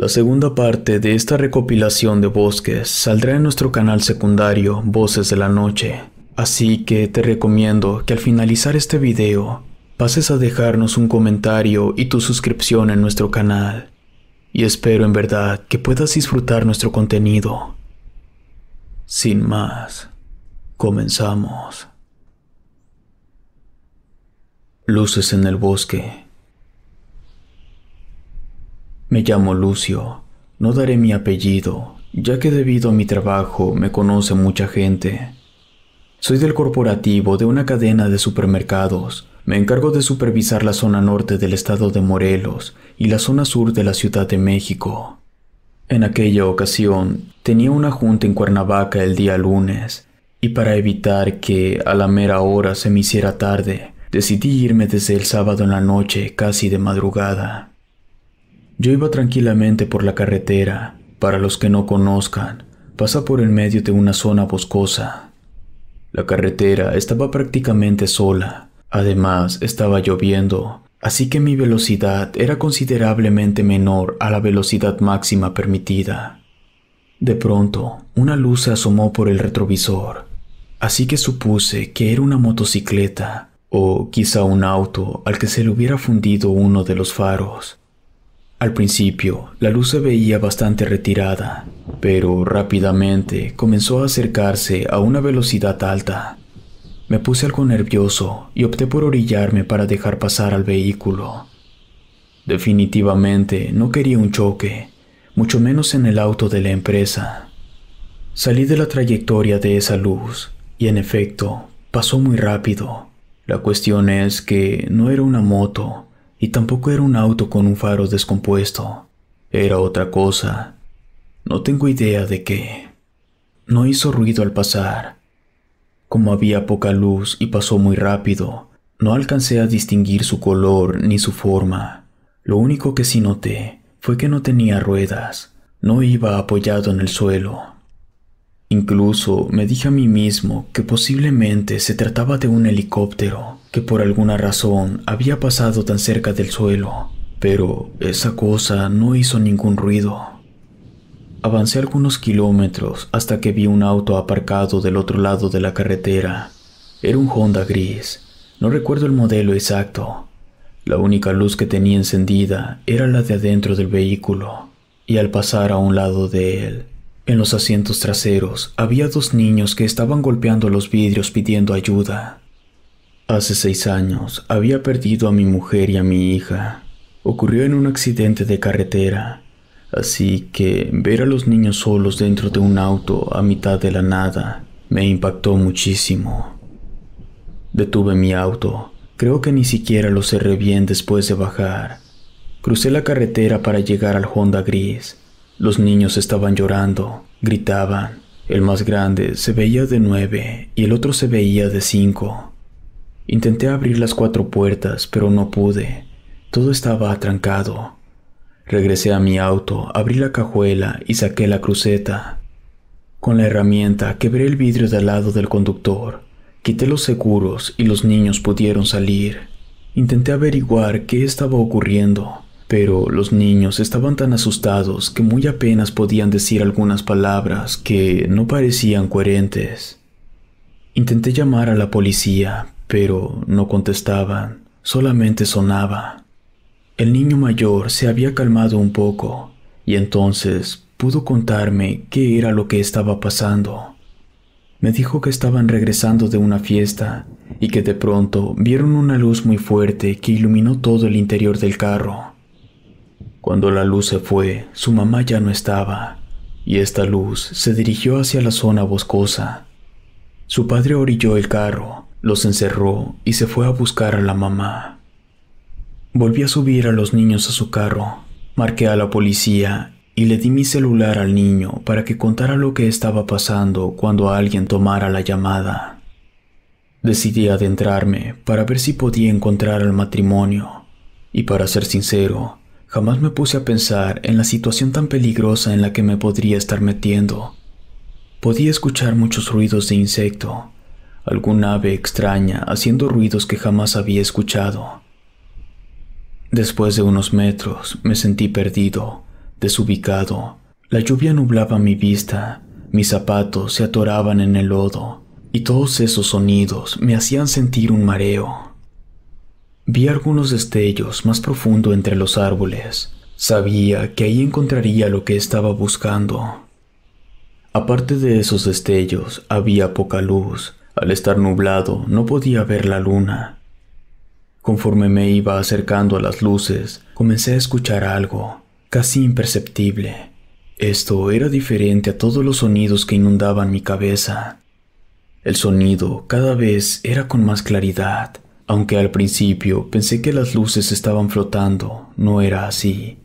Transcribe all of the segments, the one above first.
La segunda parte de esta recopilación de bosques saldrá en nuestro canal secundario Voces de la Noche, así que te recomiendo que al finalizar este video pases a dejarnos un comentario y tu suscripción en nuestro canal, y espero en verdad que puedas disfrutar nuestro contenido. Sin más, comenzamos. Luces en el bosque. Me llamo Lucio. No daré mi apellido, ya que debido a mi trabajo me conoce mucha gente. Soy del corporativo de una cadena de supermercados. Me encargo de supervisar la zona norte del estado de Morelos y la zona sur de la Ciudad de México. En aquella ocasión tenía una junta en Cuernavaca el día lunes, y para evitar que a la mera hora se me hiciera tarde, decidí irme desde el sábado en la noche casi de madrugada. Yo iba tranquilamente por la carretera. Para los que no conozcan, pasa por el medio de una zona boscosa. La carretera estaba prácticamente sola. Además, estaba lloviendo, así que mi velocidad era considerablemente menor a la velocidad máxima permitida. De pronto, una luz se asomó por el retrovisor, así que supuse que era una motocicleta o quizá un auto al que se le hubiera fundido uno de los faros. Al principio, la luz se veía bastante retirada, pero rápidamente comenzó a acercarse a una velocidad alta. Me puse algo nervioso y opté por orillarme para dejar pasar al vehículo. Definitivamente no quería un choque, mucho menos en el auto de la empresa. Salí de la trayectoria de esa luz y en efecto pasó muy rápido. La cuestión es que no era una moto, y tampoco era un auto con un faro descompuesto. Era otra cosa. No tengo idea de qué. No hizo ruido al pasar. Como había poca luz y pasó muy rápido, no alcancé a distinguir su color ni su forma. Lo único que sí noté fue que no tenía ruedas, no iba apoyado en el suelo. Incluso me dije a mí mismo que posiblemente se trataba de un helicóptero que por alguna razón había pasado tan cerca del suelo, pero esa cosa no hizo ningún ruido. Avancé algunos kilómetros hasta que vi un auto aparcado del otro lado de la carretera. Era un Honda gris. No recuerdo el modelo exacto. La única luz que tenía encendida era la de adentro del vehículo, y al pasar a un lado de él, en los asientos traseros había dos niños que estaban golpeando los vidrios pidiendo ayuda. Hace seis años había perdido a mi mujer y a mi hija. Ocurrió en un accidente de carretera, así que ver a los niños solos dentro de un auto a mitad de la nada me impactó muchísimo. Detuve mi auto, creo que ni siquiera lo cerré bien después de bajar. Crucé la carretera para llegar al Honda gris. Los niños estaban llorando, gritaban. El más grande se veía de nueve y el otro se veía de cinco. Intenté abrir las cuatro puertas, pero no pude. Todo estaba atrancado. Regresé a mi auto, abrí la cajuela y saqué la cruceta. Con la herramienta quebré el vidrio de al lado del conductor, quité los seguros y los niños pudieron salir. Intenté averiguar qué estaba ocurriendo, pero los niños estaban tan asustados que muy apenas podían decir algunas palabras que no parecían coherentes. Intenté llamar a la policía, pero no contestaban, solamente sonaba. El niño mayor se había calmado un poco y entonces pudo contarme qué era lo que estaba pasando. Me dijo que estaban regresando de una fiesta y que de pronto vieron una luz muy fuerte que iluminó todo el interior del carro. Cuando la luz se fue, su mamá ya no estaba, y esta luz se dirigió hacia la zona boscosa. Su padre orilló el carro los encerró y se fue a buscar a la mamá. Volví a subir a los niños a su carro, marqué a la policía y le di mi celular al niño para que contara lo que estaba pasando cuando alguien tomara la llamada. Decidí adentrarme para ver si podía encontrar al matrimonio, y para ser sincero, jamás me puse a pensar en la situación tan peligrosa en la que me podría estar metiendo. Podía escuchar muchos ruidos de insecto, algún ave extraña haciendo ruidos que jamás había escuchado. Después de unos metros me sentí perdido, desubicado. La lluvia nublaba mi vista, mis zapatos se atoraban en el lodo, y todos esos sonidos me hacían sentir un mareo. Vi algunos destellos más profundo entre los árboles. Sabía que ahí encontraría lo que estaba buscando. Aparte de esos destellos, había poca luz, al estar nublado no podía ver la luna. Conforme me iba acercando a las luces, comencé a escuchar algo, casi imperceptible. Esto era diferente a todos los sonidos que inundaban mi cabeza. El sonido cada vez era con más claridad, aunque al principio pensé que las luces estaban flotando, no era así.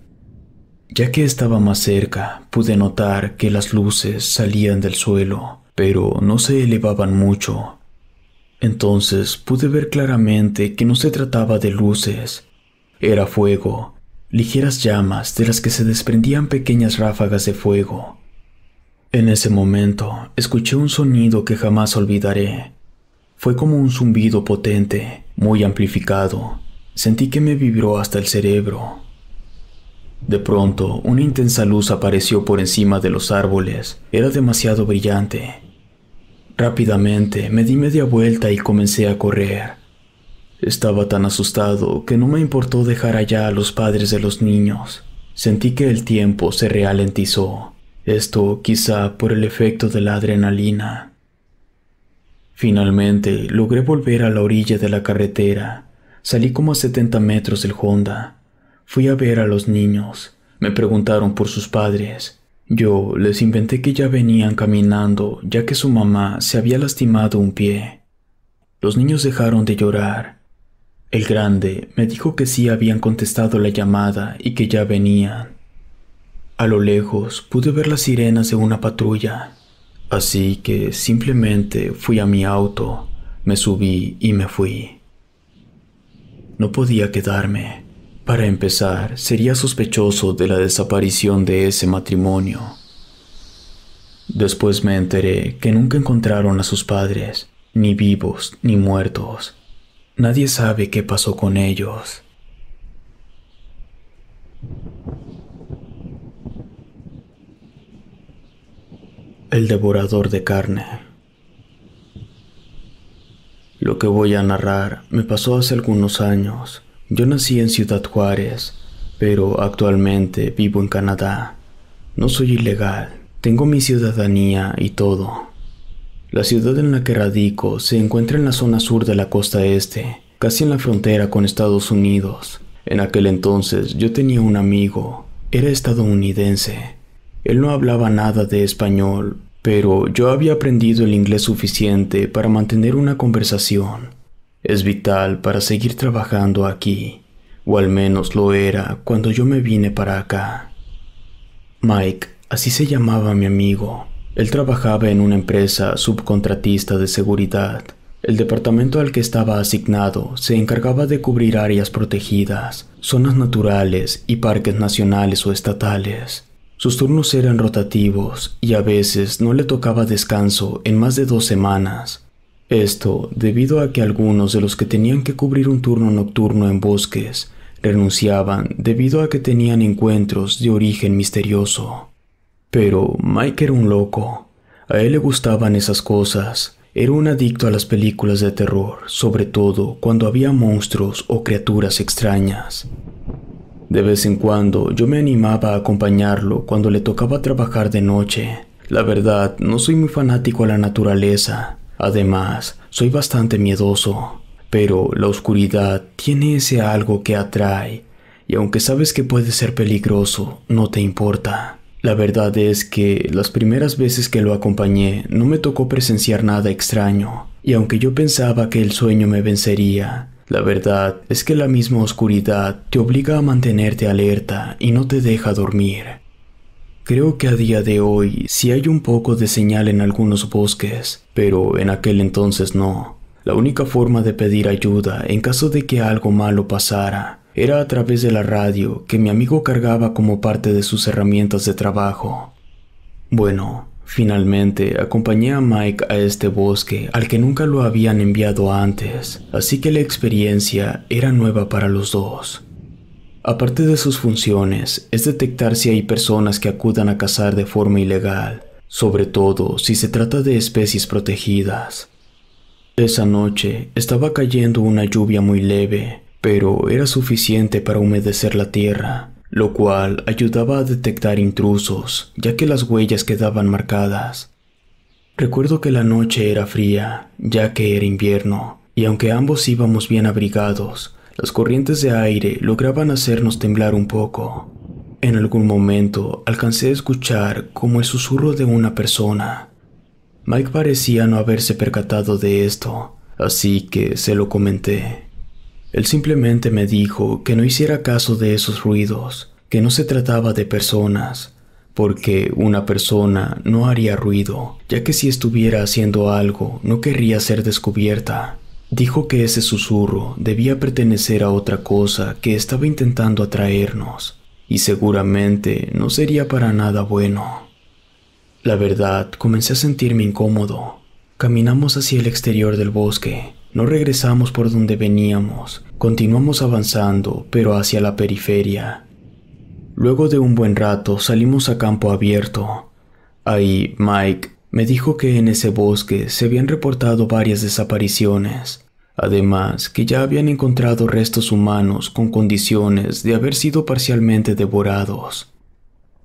Ya que estaba más cerca, pude notar que las luces salían del suelo pero no se elevaban mucho. Entonces pude ver claramente que no se trataba de luces, era fuego, ligeras llamas de las que se desprendían pequeñas ráfagas de fuego. En ese momento escuché un sonido que jamás olvidaré. Fue como un zumbido potente, muy amplificado. Sentí que me vibró hasta el cerebro. De pronto, una intensa luz apareció por encima de los árboles. Era demasiado brillante. Rápidamente me di media vuelta y comencé a correr. Estaba tan asustado que no me importó dejar allá a los padres de los niños. Sentí que el tiempo se ralentizó. Esto quizá por el efecto de la adrenalina. Finalmente logré volver a la orilla de la carretera. Salí como a 70 metros del Honda. Fui a ver a los niños. Me preguntaron por sus padres. Yo les inventé que ya venían caminando, ya que su mamá se había lastimado un pie. Los niños dejaron de llorar. El grande me dijo que sí habían contestado la llamada y que ya venían. A lo lejos pude ver las sirenas de una patrulla, así que simplemente fui a mi auto, me subí y me fui. No podía quedarme. Para empezar, sería sospechoso de la desaparición de ese matrimonio. Después me enteré que nunca encontraron a sus padres, ni vivos ni muertos. Nadie sabe qué pasó con ellos. El devorador de carne. Lo que voy a narrar me pasó hace algunos años. Yo nací en Ciudad Juárez, pero actualmente vivo en Canadá. No soy ilegal, tengo mi ciudadanía y todo. La ciudad en la que radico se encuentra en la zona sur de la costa este, casi en la frontera con Estados Unidos. En aquel entonces yo tenía un amigo, era estadounidense. Él no hablaba nada de español, pero yo había aprendido el inglés suficiente para mantener una conversación. Es vital para seguir trabajando aquí, o al menos lo era cuando yo me vine para acá. Mike, así se llamaba mi amigo. Él trabajaba en una empresa subcontratista de seguridad. El departamento al que estaba asignado se encargaba de cubrir áreas protegidas, zonas naturales y parques nacionales o estatales. Sus turnos eran rotativos y a veces no le tocaba descanso en más de dos semanas, esto debido a que algunos de los que tenían que cubrir un turno nocturno en bosques renunciaban debido a que tenían encuentros de origen misterioso. Pero Mike era un loco. A él le gustaban esas cosas. Era un adicto a las películas de terror, sobre todo cuando había monstruos o criaturas extrañas. De vez en cuando yo me animaba a acompañarlo cuando le tocaba trabajar de noche. La verdad, no soy muy fanático a la naturaleza, Además, soy bastante miedoso, pero la oscuridad tiene ese algo que atrae, y aunque sabes que puede ser peligroso, no te importa. La verdad es que las primeras veces que lo acompañé no me tocó presenciar nada extraño, y aunque yo pensaba que el sueño me vencería, la verdad es que la misma oscuridad te obliga a mantenerte alerta y no te deja dormir. Creo que a día de hoy sí hay un poco de señal en algunos bosques, pero en aquel entonces no. La única forma de pedir ayuda en caso de que algo malo pasara era a través de la radio que mi amigo cargaba como parte de sus herramientas de trabajo. Bueno, finalmente acompañé a Mike a este bosque al que nunca lo habían enviado antes, así que la experiencia era nueva para los dos. Aparte de sus funciones, es detectar si hay personas que acudan a cazar de forma ilegal, sobre todo si se trata de especies protegidas. Esa noche estaba cayendo una lluvia muy leve, pero era suficiente para humedecer la tierra, lo cual ayudaba a detectar intrusos, ya que las huellas quedaban marcadas. Recuerdo que la noche era fría, ya que era invierno, y aunque ambos íbamos bien abrigados, las corrientes de aire lograban hacernos temblar un poco. En algún momento alcancé a escuchar como el susurro de una persona. Mike parecía no haberse percatado de esto, así que se lo comenté. Él simplemente me dijo que no hiciera caso de esos ruidos, que no se trataba de personas, porque una persona no haría ruido, ya que si estuviera haciendo algo no querría ser descubierta. Dijo que ese susurro debía pertenecer a otra cosa que estaba intentando atraernos, y seguramente no sería para nada bueno. La verdad, comencé a sentirme incómodo. Caminamos hacia el exterior del bosque, no regresamos por donde veníamos, continuamos avanzando, pero hacia la periferia. Luego de un buen rato salimos a campo abierto. Ahí Mike me dijo que en ese bosque se habían reportado varias desapariciones, Además, que ya habían encontrado restos humanos con condiciones de haber sido parcialmente devorados.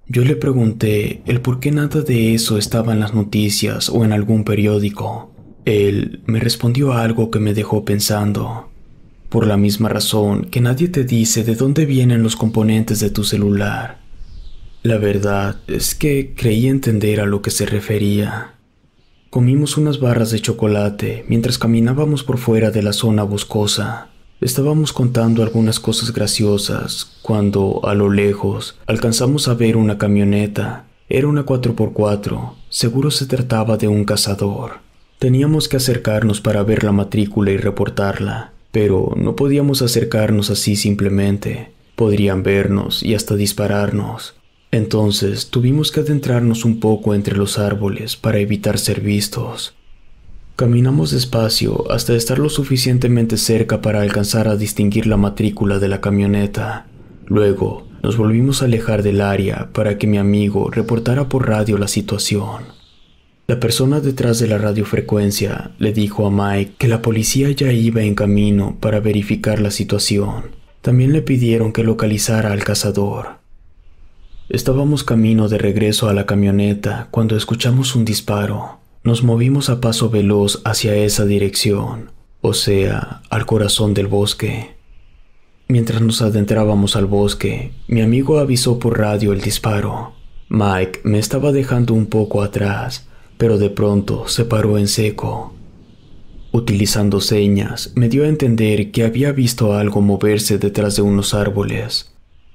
Yo le pregunté el por qué nada de eso estaba en las noticias o en algún periódico. Él me respondió algo que me dejó pensando. Por la misma razón que nadie te dice de dónde vienen los componentes de tu celular. La verdad es que creí entender a lo que se refería. Comimos unas barras de chocolate mientras caminábamos por fuera de la zona boscosa. Estábamos contando algunas cosas graciosas cuando, a lo lejos, alcanzamos a ver una camioneta. Era una 4x4, seguro se trataba de un cazador. Teníamos que acercarnos para ver la matrícula y reportarla, pero no podíamos acercarnos así simplemente. Podrían vernos y hasta dispararnos. Entonces tuvimos que adentrarnos un poco entre los árboles para evitar ser vistos. Caminamos despacio hasta estar lo suficientemente cerca para alcanzar a distinguir la matrícula de la camioneta. Luego, nos volvimos a alejar del área para que mi amigo reportara por radio la situación. La persona detrás de la radiofrecuencia le dijo a Mike que la policía ya iba en camino para verificar la situación. También le pidieron que localizara al cazador, Estábamos camino de regreso a la camioneta cuando escuchamos un disparo. Nos movimos a paso veloz hacia esa dirección, o sea, al corazón del bosque. Mientras nos adentrábamos al bosque, mi amigo avisó por radio el disparo. Mike me estaba dejando un poco atrás, pero de pronto se paró en seco. Utilizando señas, me dio a entender que había visto algo moverse detrás de unos árboles.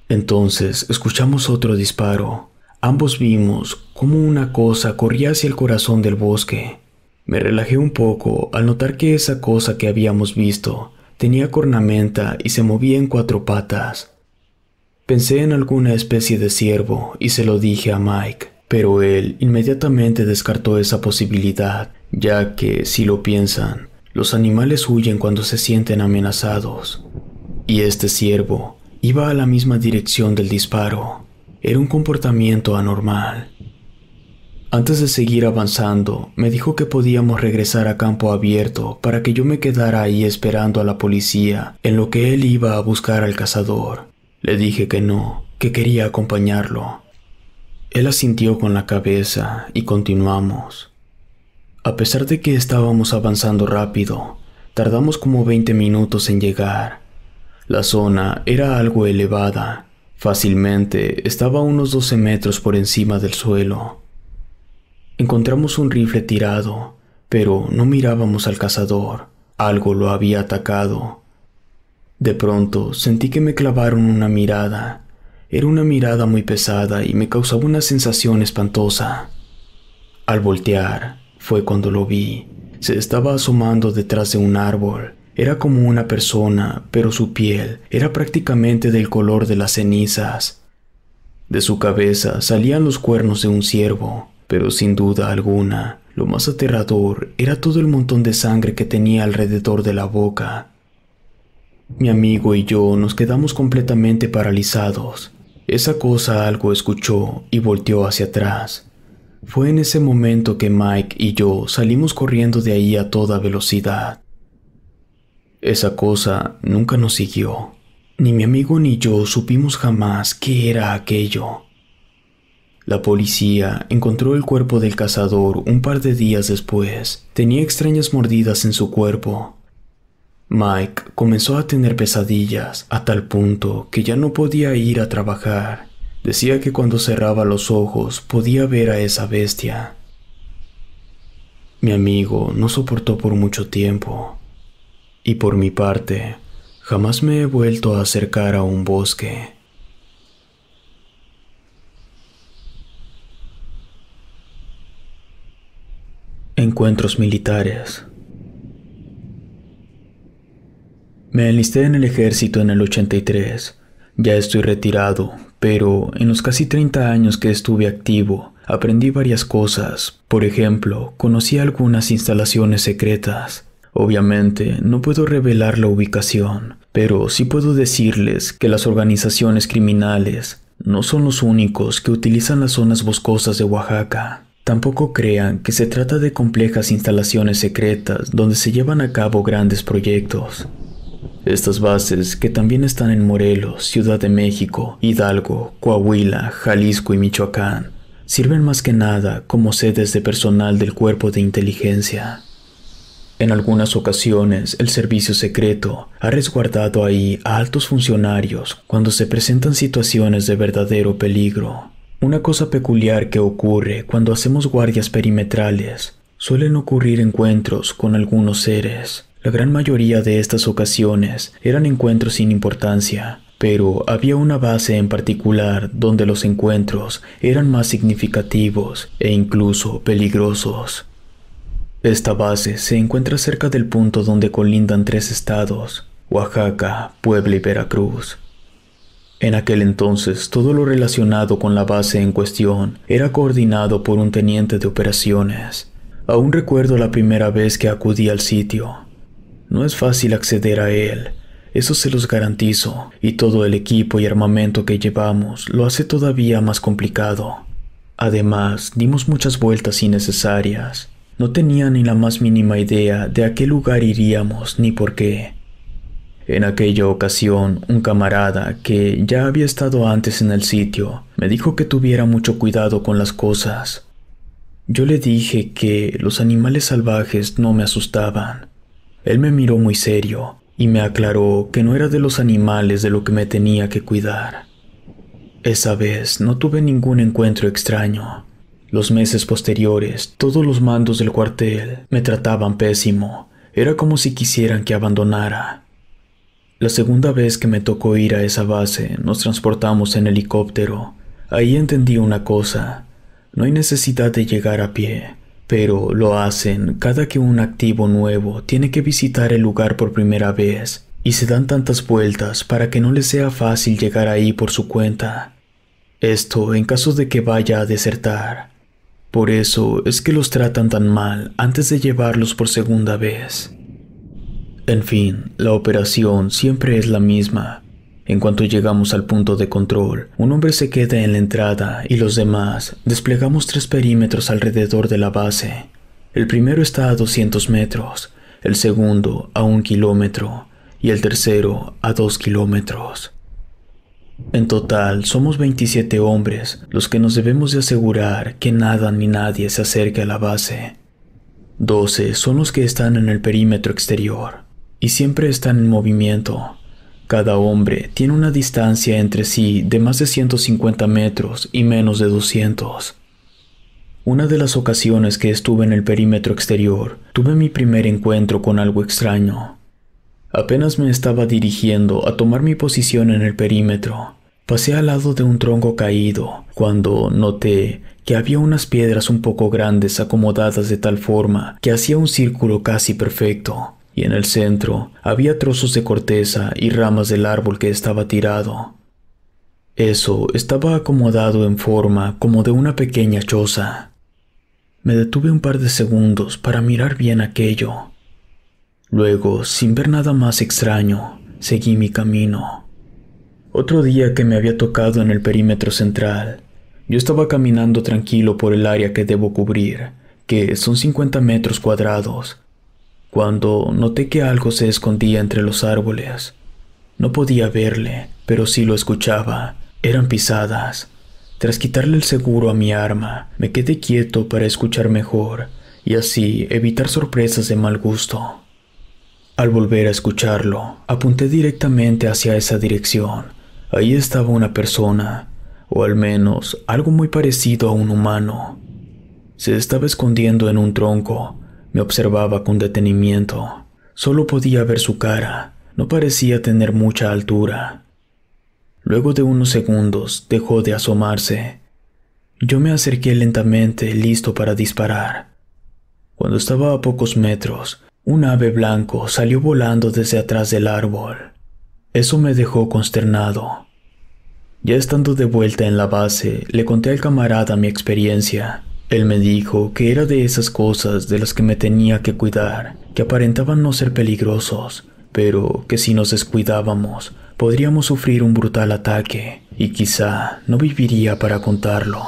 Entonces escuchamos otro disparo. Ambos vimos cómo una cosa corría hacia el corazón del bosque. Me relajé un poco al notar que esa cosa que habíamos visto tenía cornamenta y se movía en cuatro patas. Pensé en alguna especie de ciervo y se lo dije a Mike, pero él inmediatamente descartó esa posibilidad, ya que, si lo piensan, los animales huyen cuando se sienten amenazados. Y este ciervo Iba a la misma dirección del disparo. Era un comportamiento anormal. Antes de seguir avanzando, me dijo que podíamos regresar a campo abierto para que yo me quedara ahí esperando a la policía en lo que él iba a buscar al cazador. Le dije que no, que quería acompañarlo. Él asintió con la cabeza y continuamos. A pesar de que estábamos avanzando rápido, tardamos como 20 minutos en llegar. La zona era algo elevada, fácilmente estaba a unos 12 metros por encima del suelo. Encontramos un rifle tirado, pero no mirábamos al cazador. Algo lo había atacado. De pronto sentí que me clavaron una mirada. Era una mirada muy pesada y me causaba una sensación espantosa. Al voltear, fue cuando lo vi. Se estaba asomando detrás de un árbol. Era como una persona, pero su piel era prácticamente del color de las cenizas. De su cabeza salían los cuernos de un ciervo, pero sin duda alguna, lo más aterrador era todo el montón de sangre que tenía alrededor de la boca. Mi amigo y yo nos quedamos completamente paralizados. Esa cosa algo escuchó y volteó hacia atrás. Fue en ese momento que Mike y yo salimos corriendo de ahí a toda velocidad. Esa cosa nunca nos siguió. Ni mi amigo ni yo supimos jamás qué era aquello. La policía encontró el cuerpo del cazador un par de días después. Tenía extrañas mordidas en su cuerpo. Mike comenzó a tener pesadillas a tal punto que ya no podía ir a trabajar. Decía que cuando cerraba los ojos podía ver a esa bestia. Mi amigo no soportó por mucho tiempo. Y por mi parte, jamás me he vuelto a acercar a un bosque. Encuentros militares. Me enlisté en el ejército en el 83. Ya estoy retirado, pero en los casi 30 años que estuve activo, aprendí varias cosas. Por ejemplo, conocí algunas instalaciones secretas, Obviamente, no puedo revelar la ubicación, pero sí puedo decirles que las organizaciones criminales no son los únicos que utilizan las zonas boscosas de Oaxaca. Tampoco crean que se trata de complejas instalaciones secretas donde se llevan a cabo grandes proyectos. Estas bases, que también están en Morelos, Ciudad de México, Hidalgo, Coahuila, Jalisco y Michoacán, sirven más que nada como sedes de personal del cuerpo de inteligencia. En algunas ocasiones, el servicio secreto ha resguardado ahí a altos funcionarios cuando se presentan situaciones de verdadero peligro. Una cosa peculiar que ocurre cuando hacemos guardias perimetrales suelen ocurrir encuentros con algunos seres. La gran mayoría de estas ocasiones eran encuentros sin importancia, pero había una base en particular donde los encuentros eran más significativos e incluso peligrosos. Esta base se encuentra cerca del punto donde colindan tres estados, Oaxaca, Puebla y Veracruz. En aquel entonces, todo lo relacionado con la base en cuestión era coordinado por un teniente de operaciones. Aún recuerdo la primera vez que acudí al sitio. No es fácil acceder a él, eso se los garantizo, y todo el equipo y armamento que llevamos lo hace todavía más complicado. Además, dimos muchas vueltas innecesarias. No tenía ni la más mínima idea de a qué lugar iríamos ni por qué. En aquella ocasión, un camarada que ya había estado antes en el sitio me dijo que tuviera mucho cuidado con las cosas. Yo le dije que los animales salvajes no me asustaban. Él me miró muy serio y me aclaró que no era de los animales de lo que me tenía que cuidar. Esa vez no tuve ningún encuentro extraño. Los meses posteriores, todos los mandos del cuartel me trataban pésimo. Era como si quisieran que abandonara. La segunda vez que me tocó ir a esa base, nos transportamos en helicóptero. Ahí entendí una cosa. No hay necesidad de llegar a pie, pero lo hacen cada que un activo nuevo tiene que visitar el lugar por primera vez, y se dan tantas vueltas para que no le sea fácil llegar ahí por su cuenta. Esto en caso de que vaya a desertar. Por eso es que los tratan tan mal antes de llevarlos por segunda vez. En fin, la operación siempre es la misma. En cuanto llegamos al punto de control, un hombre se queda en la entrada y los demás desplegamos tres perímetros alrededor de la base. El primero está a 200 metros, el segundo a un kilómetro y el tercero a dos kilómetros. En total, somos 27 hombres los que nos debemos de asegurar que nada ni nadie se acerque a la base. 12 son los que están en el perímetro exterior y siempre están en movimiento. Cada hombre tiene una distancia entre sí de más de 150 metros y menos de 200. Una de las ocasiones que estuve en el perímetro exterior, tuve mi primer encuentro con algo extraño. Apenas me estaba dirigiendo a tomar mi posición en el perímetro. Pasé al lado de un tronco caído, cuando noté que había unas piedras un poco grandes acomodadas de tal forma que hacía un círculo casi perfecto, y en el centro había trozos de corteza y ramas del árbol que estaba tirado. Eso estaba acomodado en forma como de una pequeña choza. Me detuve un par de segundos para mirar bien aquello, Luego, sin ver nada más extraño, seguí mi camino. Otro día que me había tocado en el perímetro central, yo estaba caminando tranquilo por el área que debo cubrir, que son 50 metros cuadrados, cuando noté que algo se escondía entre los árboles. No podía verle, pero sí lo escuchaba. Eran pisadas. Tras quitarle el seguro a mi arma, me quedé quieto para escuchar mejor y así evitar sorpresas de mal gusto. Al volver a escucharlo, apunté directamente hacia esa dirección. Ahí estaba una persona, o al menos algo muy parecido a un humano. Se estaba escondiendo en un tronco, me observaba con detenimiento. Solo podía ver su cara, no parecía tener mucha altura. Luego de unos segundos dejó de asomarse. Yo me acerqué lentamente, listo para disparar. Cuando estaba a pocos metros, un ave blanco salió volando desde atrás del árbol. Eso me dejó consternado. Ya estando de vuelta en la base, le conté al camarada mi experiencia. Él me dijo que era de esas cosas de las que me tenía que cuidar, que aparentaban no ser peligrosos, pero que si nos descuidábamos, podríamos sufrir un brutal ataque, y quizá no viviría para contarlo.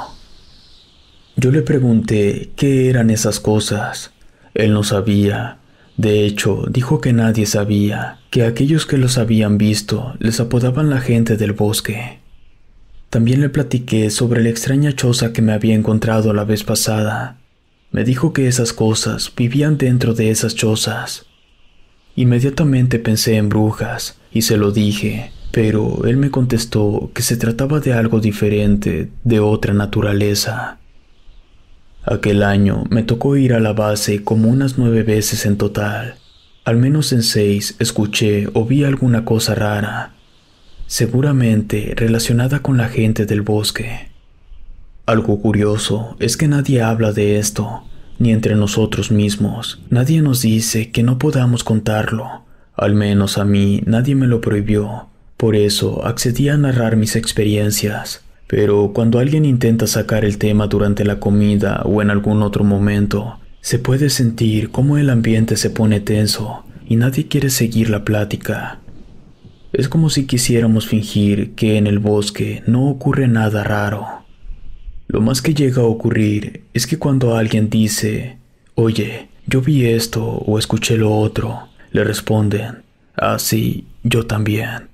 Yo le pregunté qué eran esas cosas. Él no sabía, de hecho, dijo que nadie sabía, que aquellos que los habían visto les apodaban la gente del bosque. También le platiqué sobre la extraña choza que me había encontrado la vez pasada. Me dijo que esas cosas vivían dentro de esas chozas. Inmediatamente pensé en brujas y se lo dije, pero él me contestó que se trataba de algo diferente, de otra naturaleza. Aquel año me tocó ir a la base como unas nueve veces en total. Al menos en seis escuché o vi alguna cosa rara, seguramente relacionada con la gente del bosque. Algo curioso es que nadie habla de esto, ni entre nosotros mismos. Nadie nos dice que no podamos contarlo. Al menos a mí nadie me lo prohibió. Por eso accedí a narrar mis experiencias. Pero cuando alguien intenta sacar el tema durante la comida o en algún otro momento, se puede sentir cómo el ambiente se pone tenso y nadie quiere seguir la plática. Es como si quisiéramos fingir que en el bosque no ocurre nada raro. Lo más que llega a ocurrir es que cuando alguien dice, oye, yo vi esto o escuché lo otro, le responden, ah sí, yo también.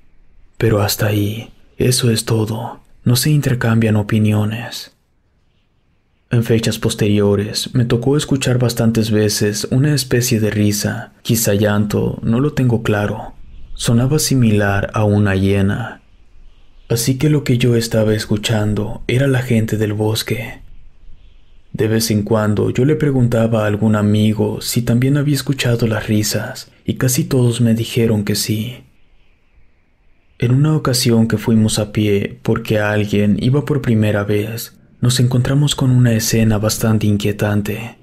Pero hasta ahí, eso es todo no se intercambian opiniones. En fechas posteriores me tocó escuchar bastantes veces una especie de risa, quizá llanto, no lo tengo claro. Sonaba similar a una hiena. Así que lo que yo estaba escuchando era la gente del bosque. De vez en cuando yo le preguntaba a algún amigo si también había escuchado las risas, y casi todos me dijeron que sí. En una ocasión que fuimos a pie porque alguien iba por primera vez, nos encontramos con una escena bastante inquietante.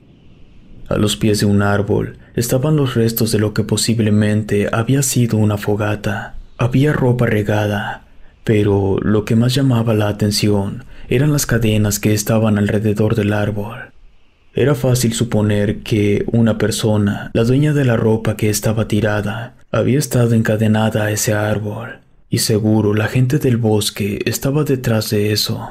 A los pies de un árbol estaban los restos de lo que posiblemente había sido una fogata. Había ropa regada, pero lo que más llamaba la atención eran las cadenas que estaban alrededor del árbol. Era fácil suponer que una persona, la dueña de la ropa que estaba tirada, había estado encadenada a ese árbol. Y seguro la gente del bosque estaba detrás de eso.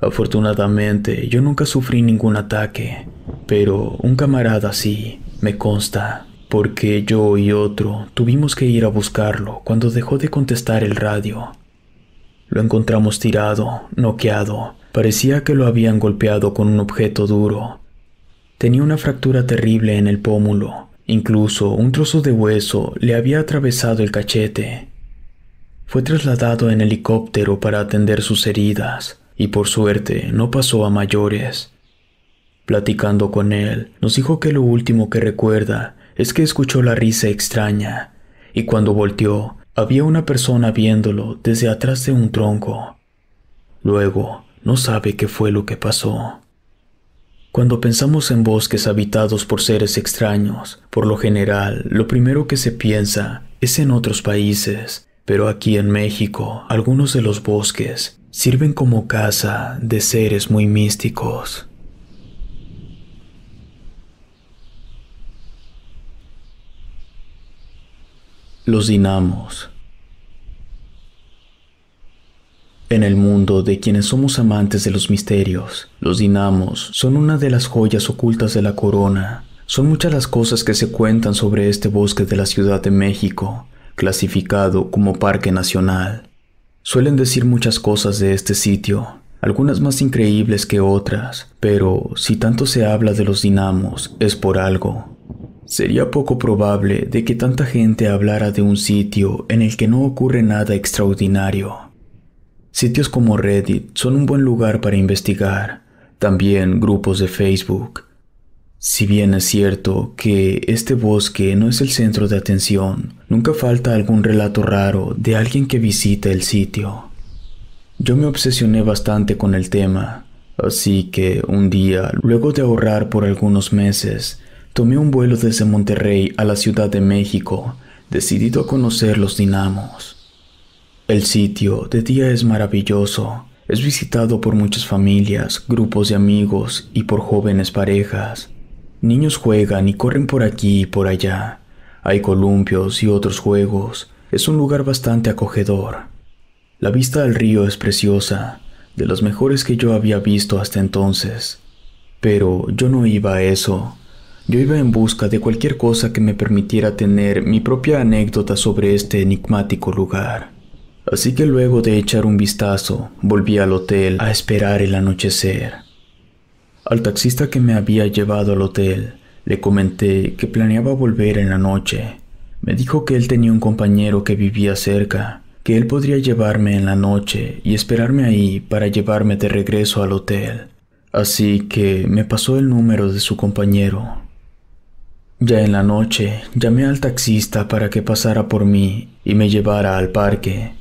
Afortunadamente yo nunca sufrí ningún ataque, pero un camarada sí, me consta, porque yo y otro tuvimos que ir a buscarlo cuando dejó de contestar el radio. Lo encontramos tirado, noqueado, parecía que lo habían golpeado con un objeto duro. Tenía una fractura terrible en el pómulo, incluso un trozo de hueso le había atravesado el cachete fue trasladado en helicóptero para atender sus heridas y por suerte no pasó a mayores. Platicando con él, nos dijo que lo último que recuerda es que escuchó la risa extraña y cuando volteó había una persona viéndolo desde atrás de un tronco. Luego, no sabe qué fue lo que pasó. Cuando pensamos en bosques habitados por seres extraños, por lo general, lo primero que se piensa es en otros países, pero aquí en México, algunos de los bosques sirven como casa de seres muy místicos. Los dinamos. En el mundo de quienes somos amantes de los misterios, los dinamos son una de las joyas ocultas de la corona. Son muchas las cosas que se cuentan sobre este bosque de la Ciudad de México, clasificado como Parque Nacional. Suelen decir muchas cosas de este sitio, algunas más increíbles que otras, pero si tanto se habla de los dinamos es por algo. Sería poco probable de que tanta gente hablara de un sitio en el que no ocurre nada extraordinario. Sitios como Reddit son un buen lugar para investigar, también grupos de Facebook, si bien es cierto que este bosque no es el centro de atención, nunca falta algún relato raro de alguien que visita el sitio. Yo me obsesioné bastante con el tema, así que un día, luego de ahorrar por algunos meses, tomé un vuelo desde Monterrey a la Ciudad de México, decidido a conocer los dinamos. El sitio de día es maravilloso, es visitado por muchas familias, grupos de amigos y por jóvenes parejas. Niños juegan y corren por aquí y por allá. Hay columpios y otros juegos. Es un lugar bastante acogedor. La vista al río es preciosa, de las mejores que yo había visto hasta entonces. Pero yo no iba a eso. Yo iba en busca de cualquier cosa que me permitiera tener mi propia anécdota sobre este enigmático lugar. Así que luego de echar un vistazo, volví al hotel a esperar el anochecer. Al taxista que me había llevado al hotel le comenté que planeaba volver en la noche. Me dijo que él tenía un compañero que vivía cerca, que él podría llevarme en la noche y esperarme ahí para llevarme de regreso al hotel. Así que me pasó el número de su compañero. Ya en la noche llamé al taxista para que pasara por mí y me llevara al parque.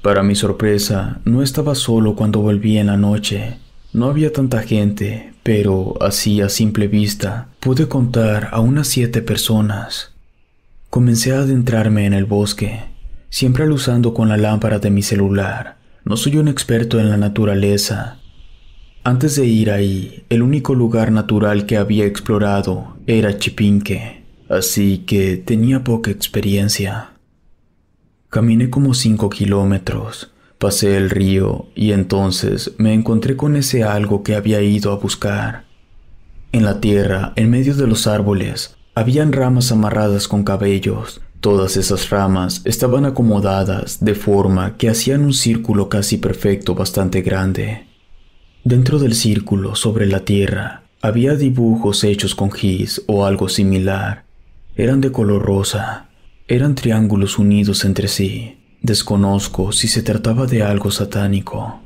Para mi sorpresa, no estaba solo cuando volví en la noche. No había tanta gente, pero así a simple vista pude contar a unas siete personas. Comencé a adentrarme en el bosque, siempre alusando con la lámpara de mi celular. No soy un experto en la naturaleza. Antes de ir ahí, el único lugar natural que había explorado era Chipinque, así que tenía poca experiencia. Caminé como cinco kilómetros, Pasé el río y entonces me encontré con ese algo que había ido a buscar. En la tierra, en medio de los árboles, habían ramas amarradas con cabellos. Todas esas ramas estaban acomodadas de forma que hacían un círculo casi perfecto bastante grande. Dentro del círculo, sobre la tierra, había dibujos hechos con gis o algo similar. Eran de color rosa. Eran triángulos unidos entre sí. Desconozco si se trataba de algo satánico.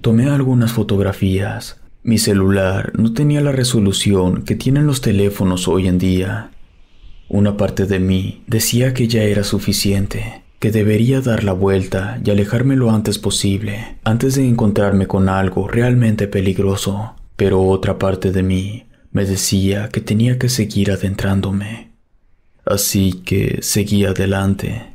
Tomé algunas fotografías. Mi celular no tenía la resolución que tienen los teléfonos hoy en día. Una parte de mí decía que ya era suficiente, que debería dar la vuelta y alejarme lo antes posible, antes de encontrarme con algo realmente peligroso. Pero otra parte de mí me decía que tenía que seguir adentrándome. Así que seguí adelante.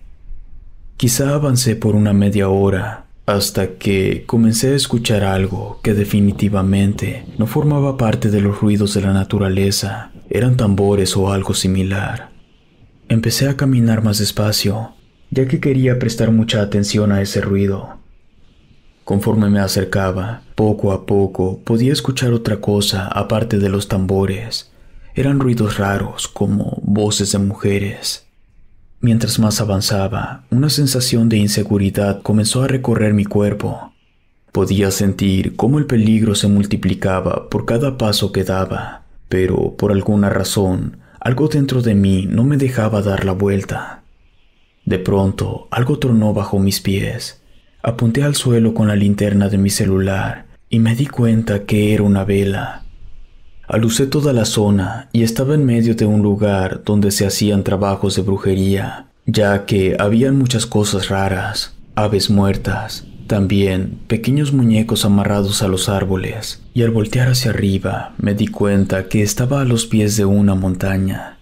Quizá avancé por una media hora hasta que comencé a escuchar algo que definitivamente no formaba parte de los ruidos de la naturaleza, eran tambores o algo similar. Empecé a caminar más despacio, ya que quería prestar mucha atención a ese ruido. Conforme me acercaba, poco a poco podía escuchar otra cosa aparte de los tambores. Eran ruidos raros como voces de mujeres. Mientras más avanzaba, una sensación de inseguridad comenzó a recorrer mi cuerpo. Podía sentir cómo el peligro se multiplicaba por cada paso que daba, pero por alguna razón, algo dentro de mí no me dejaba dar la vuelta. De pronto, algo tronó bajo mis pies. Apunté al suelo con la linterna de mi celular y me di cuenta que era una vela. Alucé toda la zona y estaba en medio de un lugar donde se hacían trabajos de brujería, ya que habían muchas cosas raras, aves muertas, también pequeños muñecos amarrados a los árboles, y al voltear hacia arriba me di cuenta que estaba a los pies de una montaña.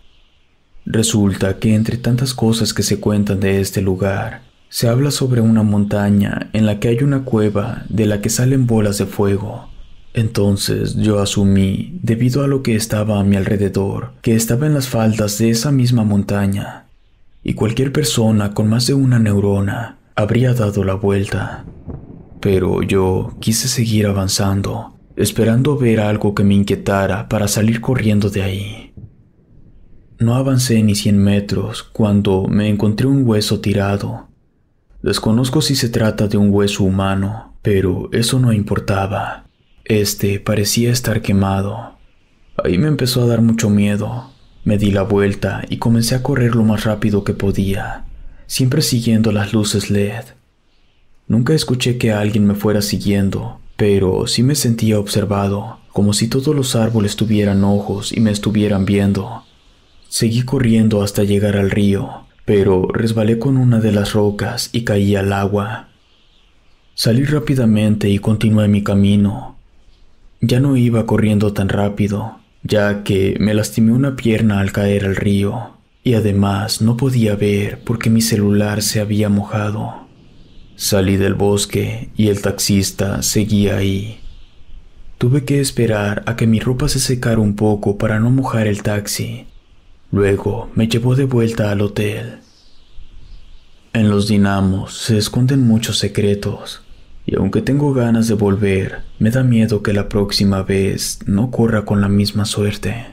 Resulta que entre tantas cosas que se cuentan de este lugar, se habla sobre una montaña en la que hay una cueva de la que salen bolas de fuego, entonces yo asumí, debido a lo que estaba a mi alrededor, que estaba en las faldas de esa misma montaña, y cualquier persona con más de una neurona habría dado la vuelta. Pero yo quise seguir avanzando, esperando ver algo que me inquietara para salir corriendo de ahí. No avancé ni 100 metros cuando me encontré un hueso tirado. Desconozco si se trata de un hueso humano, pero eso no importaba. Este parecía estar quemado. Ahí me empezó a dar mucho miedo. Me di la vuelta y comencé a correr lo más rápido que podía, siempre siguiendo las luces LED. Nunca escuché que alguien me fuera siguiendo, pero sí me sentía observado, como si todos los árboles tuvieran ojos y me estuvieran viendo. Seguí corriendo hasta llegar al río, pero resbalé con una de las rocas y caí al agua. Salí rápidamente y continué mi camino, ya no iba corriendo tan rápido, ya que me lastimé una pierna al caer al río, y además no podía ver porque mi celular se había mojado. Salí del bosque y el taxista seguía ahí. Tuve que esperar a que mi ropa se secara un poco para no mojar el taxi. Luego me llevó de vuelta al hotel. En los dinamos se esconden muchos secretos, y aunque tengo ganas de volver, me da miedo que la próxima vez no corra con la misma suerte.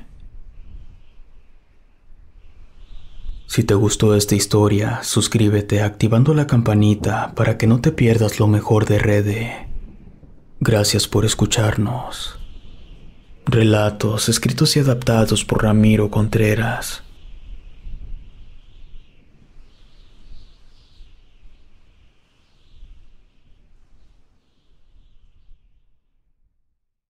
Si te gustó esta historia, suscríbete activando la campanita para que no te pierdas lo mejor de Rede. Gracias por escucharnos. Relatos escritos y adaptados por Ramiro Contreras.